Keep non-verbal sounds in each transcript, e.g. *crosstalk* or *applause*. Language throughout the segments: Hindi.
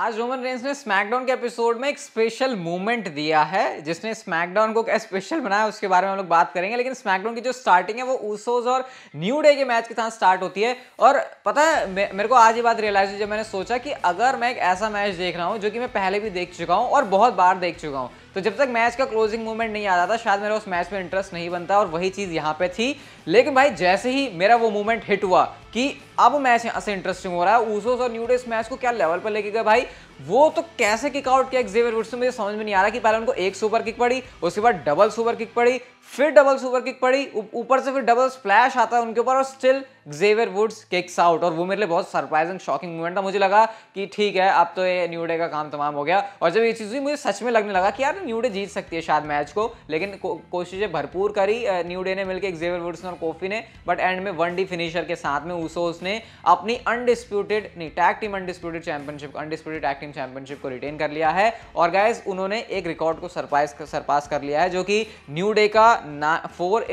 आज रोमन रेंस ने स्मैकडाउन के एपिसोड में एक स्पेशल मूवमेंट दिया है जिसने स्मैकडाउन को स्पेशल बनाया उसके बारे में हम लोग बात करेंगे लेकिन स्मैकडाउन की जो स्टार्टिंग है वो ऊसोज और न्यू डे के मैच के साथ स्टार्ट होती है और पता है मेरे को आज ये बात रियलाइज हुई जब मैंने सोचा कि अगर मैं एक ऐसा मैच देख रहा हूँ जो कि मैं पहले भी देख चुका हूँ और बहुत बार देख चुका हूँ तो जब तक मैच का क्लोजिंग मूवमेंट नहीं रहा था शायद मेरा उस मैच में इंटरेस्ट नहीं बनता और वही चीज़ यहाँ पे थी लेकिन भाई जैसे ही मेरा वो मूवमेंट हिट हुआ कि अब मैच यहाँ से इंटरेस्टिंग हो रहा है ऊसोस और न्यू डे इस मैच को क्या लेवल पर लेके गए भाई वो तो कैसे किक आउट किया एक्जेवियर वुड्स मुझे समझ में नहीं आ रहा कि पहले उनको एक सुपर किक पड़ी उसके बाद डबल सुपर किक पड़ी फिर डबल सुपर किक पड़ी ऊपर से फिर डबल स्प्लैश आता है उनके ऊपर और still Xavier Woods kicks out और वो मेरे लिए बहुत सरप्राइजिंग शॉकिंग मूवमेंट था मुझे लगा कि ठीक है अब तो ये न्यू डे का काम तमाम हो गया और जब ये चीज़ हुई मुझे सच में लगने लगा कि यार न्यू डे जीत सकती है शायद मैच को लेकिन को, कोशिशें भरपूर करी न्यू डे ने मिलकर जेवियर वुड्स ने और कोफी ने बट एंड में वन डी फिनिशर के साथ में उसो उसने अपनी अनडिस्प्यूटेड नहीं tag team undisputed championship undisputed tag team championship को रिटेन कर लिया है और गायज उन्होंने एक रिकॉर्ड को सरप्राइज सरपास कर लिया है जो कि न्यू डे का ना फोर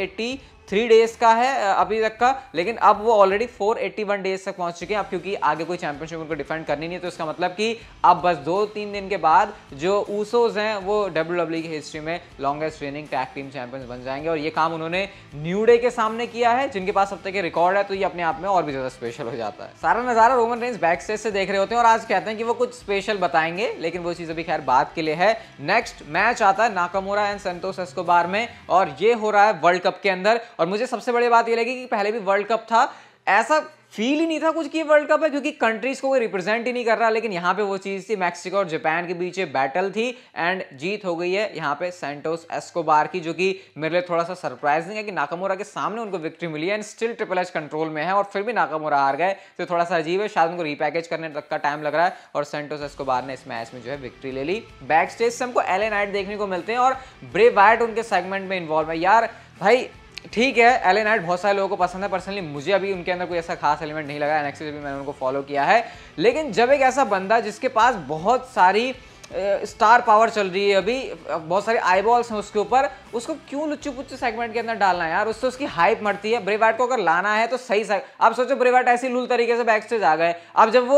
थ्री डेज का है अभी तक का लेकिन अब वो already four eighty one days तक पहुंच चुके हैं अब क्योंकि आगे कोई चैंपियनशिप उनको डिफेंड करनी नहीं है तो इसका मतलब कि अब बस दो तीन दिन के बाद जो ऊसोज हैं वो डब्ल्यू डब्ल्यू e की हिस्ट्री में longest reigning tag team champions बन जाएंगे और ये काम उन्होंने न्यू डे के सामने किया है जिनके पास अब तक के रिकॉर्ड है तो ये अपने आप में और भी ज़्यादा स्पेशल हो जाता है सारा नज़ारा रोमन रेंज बैक स्टेज से देख रहे होते हैं और आज कहते हैं कि वो कुछ स्पेशल बताएंगे लेकिन वो चीज़ अभी खैर बात के लिए है नेक्स्ट मैच आता है नाकामोरा एंड संतोष एस्कोबार में और ये हो रहा है वर्ल्ड कप के अंदर और मुझे सबसे बड़ी बात ये लगी कि पहले भी वर्ल्ड कप था ऐसा फील ही नहीं था कुछ कि वर्ल्ड कप है क्योंकि कंट्रीज को कोई रिप्रेजेंट ही नहीं कर रहा लेकिन यहाँ पे वो चीज़ थी मैक्सिको और जापान के बीच बैटल थी एंड जीत हो गई है यहाँ पे सेंटोस एस्कोबार की जो कि मेरे लिए थोड़ा सा सरप्राइजिंग है कि नाकामोरा के सामने उनको विक्ट्री मिली है and still triple H control में है और फिर भी नाकामोरा हार गए तो थोड़ा सा अजीब है शायद उनको रीपैकेज करने तक का टाइम लग रहा है और सेंटोस एस्कोबार ने इस मैच में जो है विक्ट्री ले ली बैक स्टेज से हमको ए नाइट देखने को मिलते हैं और ब्रे वाइट उनके सेगमेंट में इन्वॉल्व है यार भाई ठीक है एलन आर्ट बहुत सारे लोगों को पसंद है पर्सनली मुझे अभी उनके अंदर कोई ऐसा खास एलिमेंट नहीं लगा एनएक्सी भी मैंने उनको फॉलो किया है लेकिन जब एक ऐसा बंदा जिसके पास बहुत सारी स्टार पावर चल रही है अभी बहुत सारे आई बॉल्स हैं उसके ऊपर उसको क्यों लुच्चू पुच्चू सेगमेंट के अंदर डालना है यार उससे उसकी हाइप मरती है ब्रेवाट को अगर लाना है तो सही आप सोचो ब्रेवाट ऐसी लूल तरीके से बैक स्टेज आ गए अब जब वो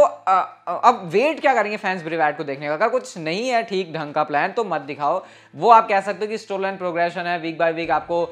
अब वेट क्या करेंगे फैंस ब्रेवाट को देखने का अगर कुछ नहीं है ठीक ढंग का प्लान तो मत दिखाओ वो आप कह सकते हो कि स्टोर लाइन प्रोग्रेशन है वीक बाय वीक आपको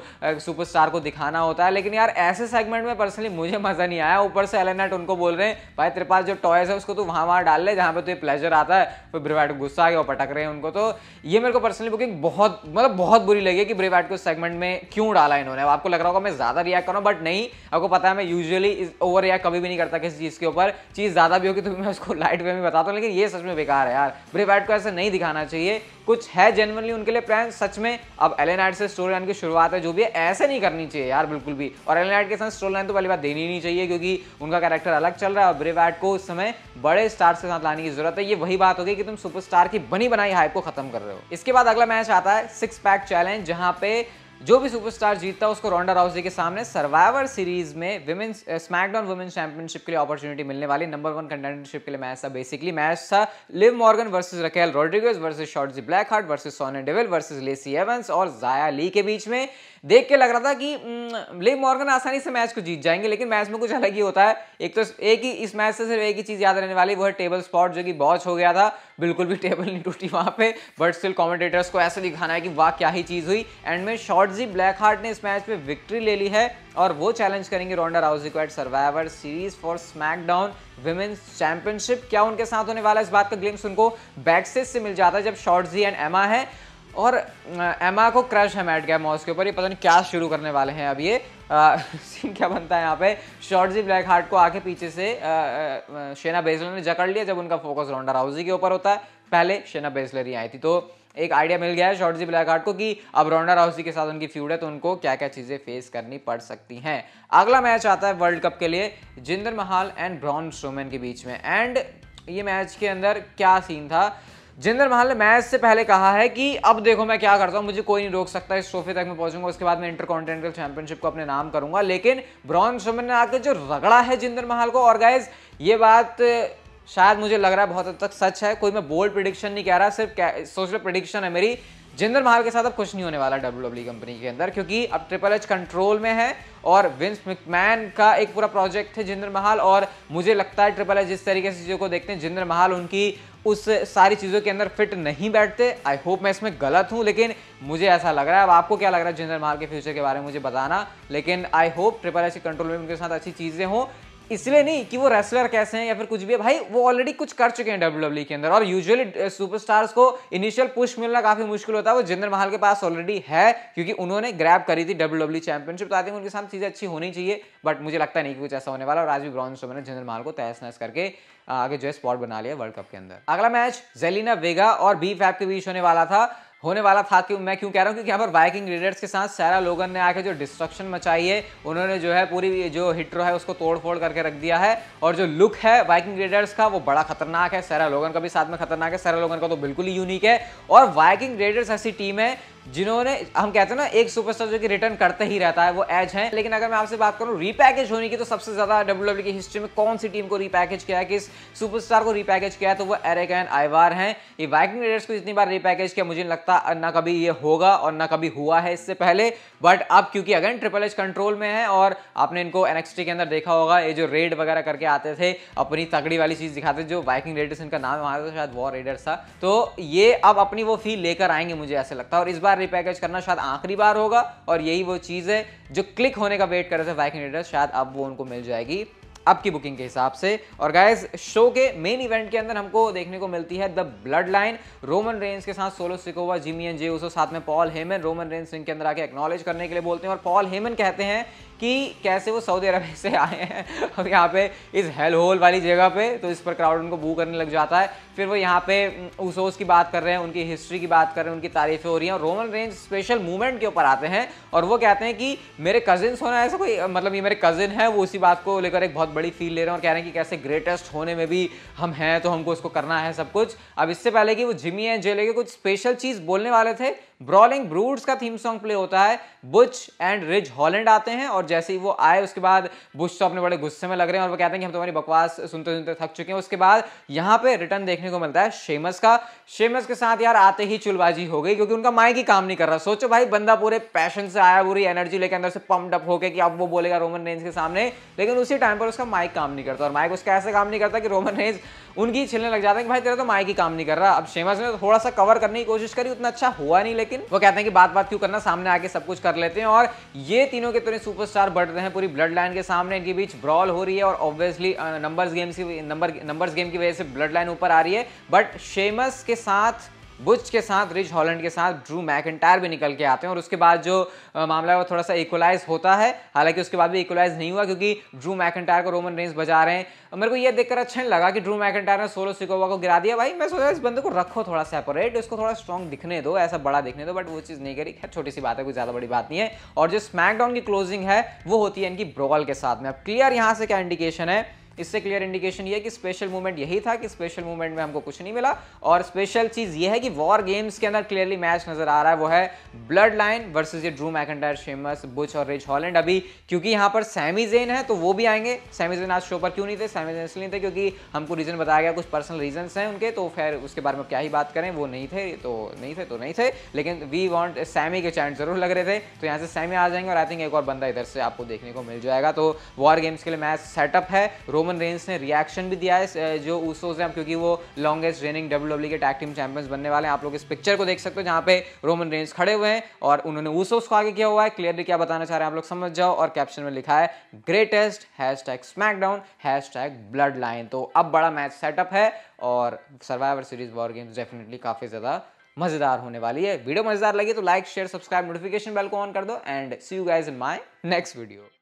सुपरस्टार को दिखाना होता है लेकिन यार ऐसे सेगमेंट में पर्सनली मुझे मजा नहीं आया ऊपर से एलेनाट उनको बोल रहे हैं भाई तेरे पास जो टॉयज है उसको तो वहाँ वहाँ डाल ले जहाँ पर तुझे प्लेजर आता है फिर ब्रेवाट को गुस्सा के और पटक रहे हैं उनको तो ये मेरे को पर्सनली बुकिंग बहुत मतलब बहुत बुरी लगी कि ब्रेव को सेगमेंट में क्यों डाला इन्होंने आपको लग रहा होगा मैं ज़्यादा रिएक्ट करूँ बट नहीं आपको पता है मैं यूजली ओवर रिएक्ट कभी भी नहीं करता किसी चीज़ के ऊपर चीज़ ज़्यादा भी होगी तो मैं उसको लाइट *laughs* वे में बताता हूँ लेकिन ये सच में बेकार है यार ब्रेव को ऐसे नहीं दिखाना चाहिए कुछ है जेनवनली उनके लिए प्लान सच में अब एल एलेनाइट से स्टोरी लाइन की शुरुआत है जो भी है ऐसे नहीं करनी चाहिए यार बिल्कुल भी और एलेनाइट के साथ स्टोरी लाइन तो पहली बात देनी नहीं चाहिए क्योंकि उनका कैरेक्टर अलग चल रहा है और ब्रेवैट को उस समय बड़े स्टार के साथ लाने की जरूरत है ये वही बात होगी कि तुम सुपरस्टार की बनी बनाई हाइप को खत्म कर रहे हो इसके बाद अगला मैच आता है सिक्स पैक चैलेंज जहां पे जो भी सुपरस्टार जीतता है उसको रोंडा राउजी के सामने सर्वाइवर सीरीज में वुमेन्स स्मैकडाउन वुमेन्स चैंपियनशिप के लिए अपॉर्चुनिटी मिलने वाली नंबर वन कंटेंटरशिप के लिए मैच था बेसिकली मैच था Liv Morgan versus Raquel Rodriguez versus Shotzi Blackheart versus Sonya Deville versus Lacey Evans और जाया ली के बीच में देख के लग रहा था कि लिव mm, मॉर्गन आसानी से मैच को जीत जाएंगे लेकिन मैच में कुछ अलग ही होता है एक तो एक ही इस मैच से सिर्फ एक ही चीज़ याद रहने वाली वो है टेबल स्पॉट जो कि बॉच हो गया था बिल्कुल भी टेबल नहीं टूटी वहां पे बट स्टिल कॉमेंटेटर्स को ऐसा दिखाना है कि वाह क्या ही चीज़ हुई एंड में शॉर्ट जी ब्लैक हार्ट ने इस मैच में विक्ट्री ले ली है और वो चैलेंज करेंगे रोंडा राउजी को at Survivor Series for SmackDown women's championship क्या उनके साथ होने वाला है इस बात का ग्लिम्स उनको बैटसेस से मिल जाता है जब शॉर्ट एंड एमा है और एमा को क्रश है मैट गया मॉस के ऊपर ये पता नहीं क्या शुरू करने वाले हैं अब ये सीन *laughs* क्या बनता है यहाँ पे शॉर्ट जी ब्लैक हार्ट को आके पीछे से आ, आ, शेना बेजलर ने जकड़ लिया जब उनका फोकस रोंडा राउजी के ऊपर होता है पहले शेना बेजलर ही आई थी तो एक आइडिया मिल गया है शॉर्ट जी ब्लैक हार्ट को कि अब रोंडा राउसी के साथ उनकी फ्यूड है तो उनको क्या क्या चीज़ें फेस करनी पड़ सकती हैं अगला मैच आता है वर्ल्ड कप के लिए जिंदर महाल एंड ब्रॉन स्ट्रोमैन के बीच में एंड ये मैच के अंदर क्या सीन था जिंदर महाल ने मैच से पहले कहा है कि अब देखो मैं क्या करता हूँ मुझे कोई नहीं रोक सकता इस सोफे तक मैं पहुंचूंगा उसके बाद मैं इंटर कॉन्टिनेंटल चैंपियनशिप को अपने नाम करूंगा लेकिन ब्रॉन्ज सोमन ने आकर जो रगड़ा है जिंदर महाल को और गाइज ये बात शायद मुझे लग रहा है बहुत हद तक सच है कोई मैं बोल्ड प्रिडिक्शन नहीं कह रहा सिर्फ सोशल प्रिडिक्शन है मेरी जिंदर महाल के साथ अब कुछ नहीं होने वाला डब्ल्यू डब्ल्यू कंपनी के अंदर क्योंकि अब ट्रिपल एच कंट्रोल में है और विंस मिकमैन का एक पूरा प्रोजेक्ट है जिंदर महाल और मुझे लगता है ट्रिपल एच जिस तरीके से चीज़ों को देखते हैं जिंदर महाल उनकी उस सारी चीज़ों के अंदर फिट नहीं बैठते आई होप मैं इसमें गलत हूँ लेकिन मुझे ऐसा लग रहा है अब आपको क्या लग रहा है जिंदर महाल के फ्यूचर के बारे में मुझे बताना लेकिन I hope triple H control में उनके साथ अच्छी चीज़ें हों इसलिए नहीं कि वो रेसलर कैसे हैं या फिर कुछ भी है भाई वो ऑलरेडी कुछ कर चुके हैं डब्ल्यू e के अंदर और यूजुअली सुपरस्टार्स uh, को इनिशियल पुश मिलना काफी मुश्किल होता है वो जिंदर महल के पास ऑलरेडी है क्योंकि उन्होंने ग्रैप करी थी डब्ल्यू चैंपियनशिप e तो आई थिंक उनके साथ चीजें अच्छी होनी चाहिए बट मुझे लगता नहीं कि कुछ ऐसा होने वाला और आज भी ब्रॉन्ज ने जिंदर महल को तहस नहस करके uh, आगे जो है स्पॉट बना लिया वर्ल्ड कप के अंदर अगला मैच जेलिना वेगा और बी फैप के बीच होने वाला था होने वाला था कि मैं क्यों कह रहा हूँ क्योंकि यहाँ पर वाइकिंग रीडर्स के साथ सारा लोगन ने आके जो डिस्ट्रक्शन मचाई है उन्होंने जो है पूरी जो हिट्रो है उसको तोड़ फोड़ करके रख दिया है और जो लुक है वाइकिंग रेडर्स का वो बड़ा खतरनाक है सारा लोगन का भी साथ में खतरनाक है सारा लोगन का तो बिल्कुल ही यूनिक है और वाइकिंग रेडर्स ऐसी टीम है जिन्होंने हम कहते हैं ना एक सुपरस्टार जो कि रिटर्न करते ही रहता है वो एज है लेकिन अगर मैं आपसे बात करूं रीपैकेज होने की तो सबसे ज्यादा डब्ल्यू e की हिस्ट्री में कौन सी टीम को रीपैकेज किया है किस सुपरस्टार को रीपैकेज किया है तो वो एरेक एंड आईवार हैं ये वाइकिंग रेडर्स को इतनी बार रीपैकेज किया मुझे नहीं लगता ना कभी ये होगा और ना कभी हुआ है इससे पहले बट अब क्योंकि अगेन ट्रिपल एच कंट्रोल में है और आपने इनको एनएक्सटी के अंदर देखा होगा ये जो रेड वगैरह करके आते थे अपनी तगड़ी वाली चीज दिखाते जो वाइकिंग रेडर्स इनका नाम है वहां शायद वॉर रेडर्स था तो ये अब अपनी वो फील लेकर आएंगे मुझे ऐसे लगता है और इस बार रिपैकेज करना शायद आखिरी बार होगा और यही वो चीज़ है जो क्लिक होने का वेट कर रहे थे वाइकिंग रीडर शायद अब वो उनको मिल जाएगी आपकी बुकिंग के हिसाब से और गाइज शो के मेन इवेंट के अंदर हमको देखने को मिलती है the Bloodline Roman Reigns के साथ Solo Sikoa Jimmy and Jey Uso साथ में Paul Heyman Roman Reigns ring के अंदर आके एक्नॉलेज करने के लिए बोलते हैं और पॉल हेमन कहते हैं कि कैसे वो सऊदी अरब से आए हैं और *laughs* यहाँ पे इस हेल होल वाली जगह पे तो इस पर क्राउड उनको बू करने लग जाता है फिर वो यहाँ पे उसोस की बात कर रहे हैं उनकी हिस्ट्री की बात कर रहे हैं उनकी तारीफें हो रही हैं और रोमन रेंज स्पेशल मूवमेंट के ऊपर आते हैं और वो कहते हैं कि मेरे कजिन्स होना ऐसा कोई मतलब ये मेरे कजिन है वो उसी बात को लेकर एक बहुत बड़ी फील ले रहे हैं और कह रहे हैं कि कैसे ग्रेटेस्ट होने में भी हम हैं तो हमको इसको करना है सब कुछ अब इससे पहले कि वो जिमी एंड जेले के कुछ स्पेशल चीज़ बोलने वाले थे ब्रॉलिंग ब्रूड्स का थीम सॉन्ग प्ले होता है बुच एंड रिज हॉलैंड आते हैं और जैसे ही वो आए उसके बाद बुच तो अपने बड़े गुस्से में लग रहे हैं और वो कहते हैं कि हम तुम्हारी बकवास सुनते सुनते थक चुके हैं उसके बाद यहाँ पे रिटर्न देखने को मिलता है शेमस का शेमस के साथ यार आते ही चुलबाजी हो गई क्योंकि उनका माइक ही काम नहीं कर रहा सोचो भाई बंदा पूरे पैशन से आया पूरी एनर्जी लेके अंदर से पम्प अप होकर कि अब वो बोलेगा रोमन रेंज के सामने लेकिन उसी टाइम पर उसका माइक काम नहीं करता और माइक उसका ऐसे काम नहीं करता कि रोमन रेंज उनकी छिलने लग जाता है कि भाई तेरा तो माइक ही काम नहीं कर रहा अब शेमस ने थोड़ा सा कवर करने की कोशिश करी उतना अच्छा हुआ नहीं लेकिन लेकिन वो कहते हैं कि बात बात क्यों करना सामने आके सब कुछ कर लेते हैं और ये तीनों के सुपर सुपरस्टार बढ़ रहे हैं पूरी ब्लड लाइन के सामने इनके बीच ब्रॉल हो रही है और ऑब्वियसली नंबर्स गेम्स की नंबर नंबर्स गेम की वजह से ब्लड लाइन ऊपर आ रही है बट शेमस के साथ बुच के साथ रिच हॉलैंड के साथ ड्रू मैकटायर भी निकल के आते हैं और उसके बाद जो मामला है वो थोड़ा सा इक्वलाइज होता है हालांकि उसके बाद भी इक्वलाइज नहीं हुआ क्योंकि ड्रू मैकटायर को रोमन रेंज बजा रहे हैं मेरे को ये देखकर अच्छा नहीं लगा कि ड्रू मैकेंटायर ने सोलो सिकोवा को गिरा दिया भाई मैं सोचा इस बंदे को रखो थोड़ा सेपरेट उसको थोड़ा स्ट्रॉन्ग दिखने दो ऐसा बड़ा दिखने दो बट वो चीज़ नहीं करी खैर छोटी सी बात है कोई ज़्यादा बड़ी बात नहीं है और जो स्मैकडाउन की क्लोजिंग है वो होती है इनकी ब्रॉल के साथ में अब क्लियर यहाँ से क्या इंडिकेशन है इससे क्लियर इंडिकेशन ये है कि स्पेशल मूवमेंट यही था कि स्पेशल मूवमेंट में हमको कुछ नहीं मिला और स्पेशल चीज़ ये है कि वॉर गेम्स के अंदर क्लियरली मैच नजर आ रहा है वो है ब्लड लाइन वर्सेज ये ड्रू मैकेंटायर शेमस बुच और रिच हॉलैंड अभी क्योंकि यहाँ पर सैमीजेन है तो वो भी आएंगे सैमीजेन आज शो पर क्यों नहीं थे सैमीजेन इसलिए थे क्योंकि हमको रीज़न बताया गया कुछ पर्सनल रीजन हैं उनके तो खैर उसके बारे में क्या ही बात करें वो नहीं थे तो नहीं थे तो नहीं थे लेकिन वी वॉन्ट सैमी के चैंट जरूर लग रहे थे तो यहाँ से सैमी आ जाएंगे और आई थिंक एक और बंदा इधर से आपको देखने को मिल जाएगा तो वॉर गेम्स के लिए मैच सेटअप है रोमन रोमन रेंस ने रिएक्शन भी दिया है जो ऊसोज है क्योंकि वो लॉन्गेस्ट रेनिंग डब्ल्यू डब्ल्यू के टैक टीम चैंपियंस बनने वाले हैं आप लोग इस पिक्चर को देख सकते हो जहाँ पे रोमन रेंस खड़े हुए हैं और उन्होंने ऊसोज को आगे किया हुआ है क्लियरली क्या बताना चाह रहे हैं आप लोग समझ जाओ और कैप्शन में लिखा है greatest hashtag SmackDown hashtag Bloodline तो अब बड़ा मैच सेटअप है और Survivor Series War Games definitely काफ़ी ज़्यादा मज़ेदार होने वाली है वीडियो मज़ेदार लगी तो like share subscribe notification bell को ऑन कर दो and see you guys in my next video